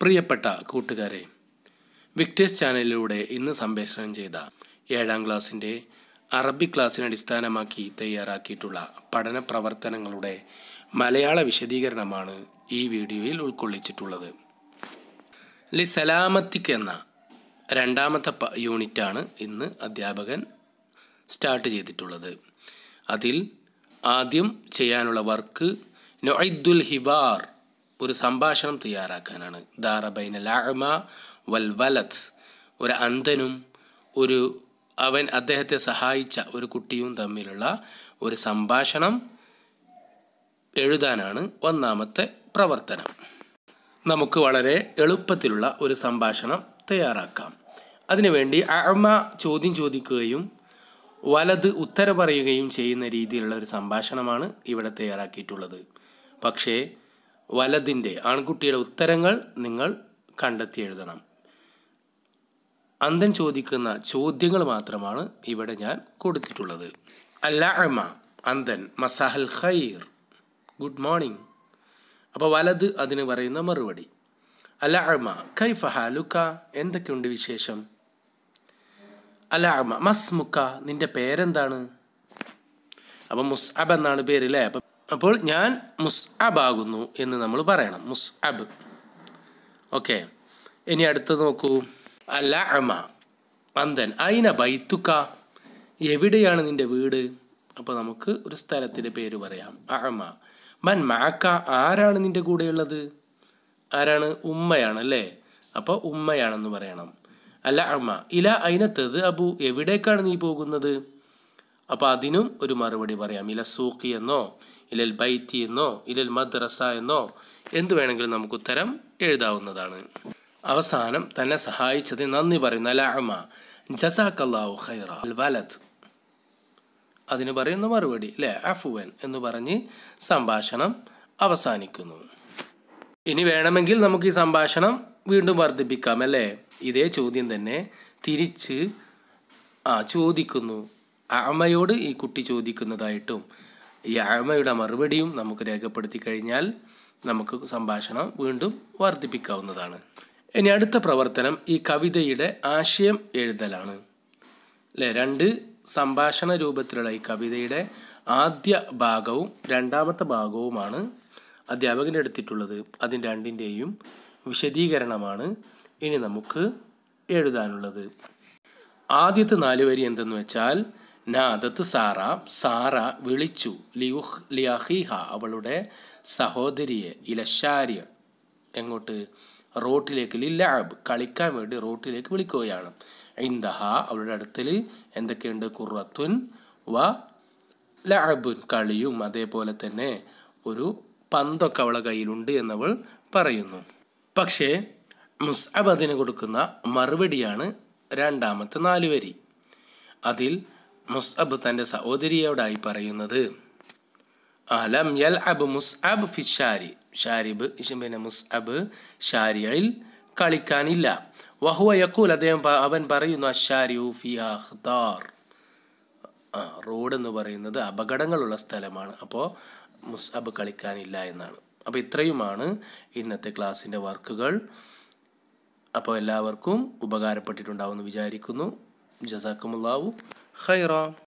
പ്രിയപ്പെട്ട കൂട്ടുകാരെ വിക്ടേഴ്സ് ചാനലിലൂടെ ഇന്ന് സംപ്രേഷണം ചെയ്ത ഏഴാം ക്ലാസ്സിൻ്റെ അറബി ക്ലാസ്സിനെ അടിസ്ഥാനമാക്കി തയ്യാറാക്കിയിട്ടുള്ള പഠന പ്രവർത്തനങ്ങളുടെ മലയാള വിശദീകരണമാണ് ഈ വീഡിയോയിൽ ഉൾക്കൊള്ളിച്ചിട്ടുള്ളത് ലി സലാമത്തിക്ക് എന്ന രണ്ടാമത്തെ യൂണിറ്റാണ് ഇന്ന് അധ്യാപകൻ സ്റ്റാർട്ട് ചെയ്തിട്ടുള്ളത് അതിൽ ആദ്യം ചെയ്യാനുള്ള വർക്ക് നൊയ്ദുൽ ഹിബാർ ഒരു സംഭാഷണം തയ്യാറാക്കാനാണ് ദാറബൈന ലാഅമ വൽ വലത് ഒരു അന്ധനും ഒരു അവൻ അദ്ദേഹത്തെ സഹായിച്ച ഒരു കുട്ടിയും തമ്മിലുള്ള ഒരു സംഭാഷണം എഴുതാനാണ് ഒന്നാമത്തെ പ്രവർത്തനം നമുക്ക് വളരെ എളുപ്പത്തിലുള്ള ഒരു സംഭാഷണം തയ്യാറാക്കാം അതിനുവേണ്ടി അഴമ ചോദ്യം ചോദിക്കുകയും വലത് ഉത്തര പറയുകയും ചെയ്യുന്ന രീതിയിലുള്ള ഒരു സംഭാഷണമാണ് ഇവിടെ തയ്യാറാക്കിയിട്ടുള്ളത് പക്ഷേ വലതിൻ്റെ ആൺകുട്ടിയുടെ ഉത്തരങ്ങൾ നിങ്ങൾ കണ്ടെത്തി എഴുതണം അന്തൻ ചോദിക്കുന്ന ചോദ്യങ്ങൾ മാത്രമാണ് ഇവിടെ ഞാൻ കൊടുത്തിട്ടുള്ളത് അല്ലാമ അന്തൻ മസാഹൽ ഖൈർ ഗുഡ് മോർണിംഗ് അപ്പോൾ വലത് അതിന് പറയുന്ന മറുപടി അലാഅമ കൈഫ ഹാലുക്ക എന്തൊക്കെയുണ്ട് വിശേഷം മസ് മസ്മുക്ക നിന്റെ പേരെന്താണ് അപ്പം മുസ്അബ് എന്നാണ് പേര് അല്ലേ അപ്പം അപ്പോൾ ഞാൻ മുസ്അബ് ആകുന്നു എന്ന് നമ്മൾ പറയണം മുസ്അബ് ഓക്കെ ഇനി അടുത്ത് നോക്കൂ അല്ല അമ അന്തൻ അയിന ബൈത്തുക്ക എവിടെയാണ് നിന്റെ വീട് അപ്പോൾ നമുക്ക് ഒരു സ്ഥലത്തിൻ്റെ പേര് പറയാം അമ മൻ മാക്ക ആരാണ് നിന്റെ കൂടെയുള്ളത് ആരാണ് ഉമ്മയാണ് അല്ലേ അപ്പോൾ ഉമ്മയാണെന്ന് പറയണം അല്ല അമ്മ ഇല അതിനത്തത് അബു എവിടേക്കാണ് നീ പോകുന്നത് അപ്പോൾ അതിനും ഒരു മറുപടി പറയാം ഇല സൂക്കി എന്നോ ഇലൽ ബൈത്തി എന്നോ ഇലൽ മദ്രസ എന്നോ എന്തു വേണമെങ്കിലും നമുക്ക് ഉത്തരം എഴുതാവുന്നതാണ് അവസാനം തന്നെ സഹായിച്ചത് നന്ദി പറയുന്ന ലഅമ ജസാഖല്ലാഹു ഖൈറ അൽ വലത് അതിന് പറയുന്ന മറുപടി ലെ അഫുവൻ എന്ന് പറഞ്ഞ് സംഭാഷണം അവസാനിക്കുന്നു ഇനി വേണമെങ്കിൽ നമുക്ക് ഈ സംഭാഷണം വീണ്ടും വർദ്ധിപ്പിക്കാം അല്ലേ ഇതേ ചോദ്യം തന്നെ തിരിച്ച് ആ ചോദിക്കുന്നു അമ്മയോട് ഈ കുട്ടി ചോദിക്കുന്നതായിട്ടും ഈ അഴമയുടെ മറുപടിയും നമുക്ക് രേഖപ്പെടുത്തി കഴിഞ്ഞാൽ നമുക്ക് സംഭാഷണം വീണ്ടും വർദ്ധിപ്പിക്കാവുന്നതാണ് ഇനി അടുത്ത പ്രവർത്തനം ഈ കവിതയുടെ ആശയം എഴുതലാണ് അല്ലേ രണ്ട് സംഭാഷണ രൂപത്തിലുള്ള ഈ കവിതയുടെ ആദ്യ ഭാഗവും രണ്ടാമത്തെ ഭാഗവുമാണ് അധ്യാപകൻ എടുത്തിട്ടുള്ളത് അതിന് രണ്ടിൻ്റെയും വിശദീകരണമാണ് ഇനി നമുക്ക് എഴുതാനുള്ളത് ആദ്യത്തെ നാല് വരി എന്തെന്ന് വെച്ചാൽ നാദത്ത് സാറ സാറ വിളിച്ചു ലിയുഹ് ലിയഹിഹ അവളുടെ സഹോദരിയെ ഇലശാര്യ എങ്ങോട്ട് റോട്ടിലേക്ക് ലില്ലാബ് കളിക്കാൻ വേണ്ടി റോട്ടിലേക്ക് വിളിക്കുകയാണ് ഇന്ദഹ അവളുടെ അടുത്തിൽ എന്തൊക്കെയുണ്ട് കുറത്തുൻ വ ലാബുൻ കളിയും അതേപോലെ തന്നെ ഒരു പന്തൊക്കെ അവളെ കയ്യിലുണ്ട് എന്നവൾ പറയുന്നു പക്ഷേ മുസ്അബ് അതിന് കൊടുക്കുന്ന മറുപടിയാണ് രണ്ടാമത്തെ നാലുവരി അതിൽ മുസ്അബ് തൻ്റെ സഹോദരിയോടായി പറയുന്നത് അലം യൽ അബ് മുസ്അബ് ഫിഷാരി ഷാരിബ് പിന്നെ മുസ്അബ് ഷാരിയിൽ കളിക്കാനില്ല വഹുവ യക്കൂൽ അദ്ദേഹം അവൻ പറയുന്നു അഷാരിയു ഫിയാ ഖതാർ റോഡ് എന്ന് പറയുന്നത് അപകടങ്ങളുള്ള സ്ഥലമാണ് അപ്പോൾ മുസ്അബ് കളിക്കാനില്ല എന്നാണ് അപ്പോൾ ഇത്രയുമാണ് ഇന്നത്തെ ക്ലാസ്സിൻ്റെ വർക്കുകൾ അപ്പോൾ എല്ലാവർക്കും ഉപകാരപ്പെട്ടിട്ടുണ്ടാവുമെന്ന് വിചാരിക്കുന്നു ജസാക്കുമുള്ളാവും خيرا